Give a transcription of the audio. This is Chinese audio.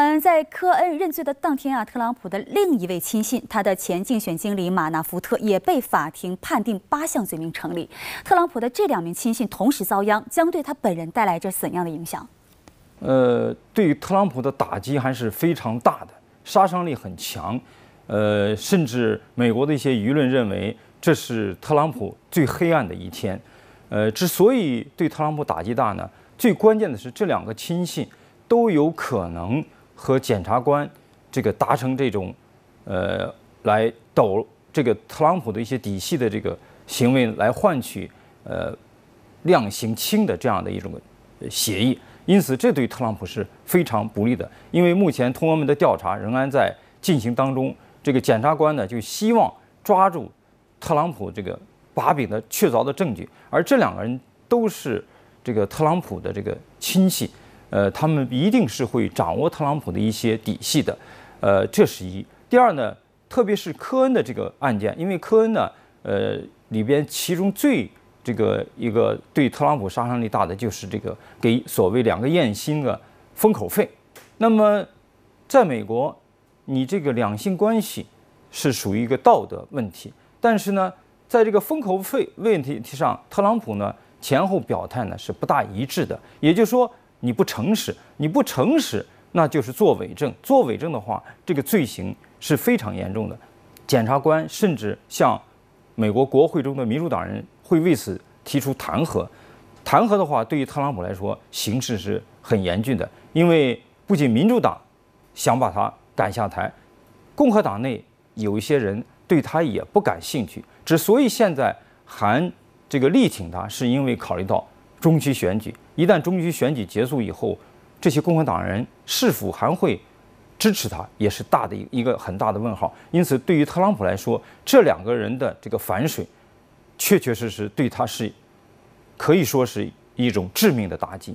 嗯，在科恩认罪的当天啊，特朗普的另一位亲信，他的前竞选经理马纳福特也被法庭判定八项罪名成立。特朗普的这两名亲信同时遭殃，将对他本人带来着怎样的影响？呃，对特朗普的打击还是非常大的，杀伤力很强。呃，甚至美国的一些舆论认为这是特朗普最黑暗的一天。呃，之所以对特朗普打击大呢，最关键的是这两个亲信都有可能。和检察官这个达成这种，呃，来抖这个特朗普的一些底细的这个行为，来换取呃量刑轻的这样的一种协议，因此这对特朗普是非常不利的。因为目前，通过我们的调查仍然在进行当中，这个检察官呢就希望抓住特朗普这个把柄的确凿的证据，而这两个人都是这个特朗普的这个亲戚。呃，他们一定是会掌握特朗普的一些底细的，呃，这是一。第二呢，特别是科恩的这个案件，因为科恩呢，呃，里边其中最这个一个对特朗普杀伤力大的就是这个给所谓两个艳星的封口费。那么，在美国，你这个两性关系是属于一个道德问题，但是呢，在这个封口费问题上，特朗普呢前后表态呢是不大一致的，也就是说。你不诚实，你不诚实，那就是作伪证。作伪证的话，这个罪行是非常严重的。检察官甚至向美国国会中的民主党人会为此提出弹劾。弹劾的话，对于特朗普来说，形势是很严峻的，因为不仅民主党想把他赶下台，共和党内有一些人对他也不感兴趣。之所以现在还这个力挺他，是因为考虑到中期选举。一旦中期选举结束以后，这些共和党人是否还会支持他，也是大的一一个很大的问号。因此，对于特朗普来说，这两个人的这个反水，确确实实对他是可以说是一种致命的打击。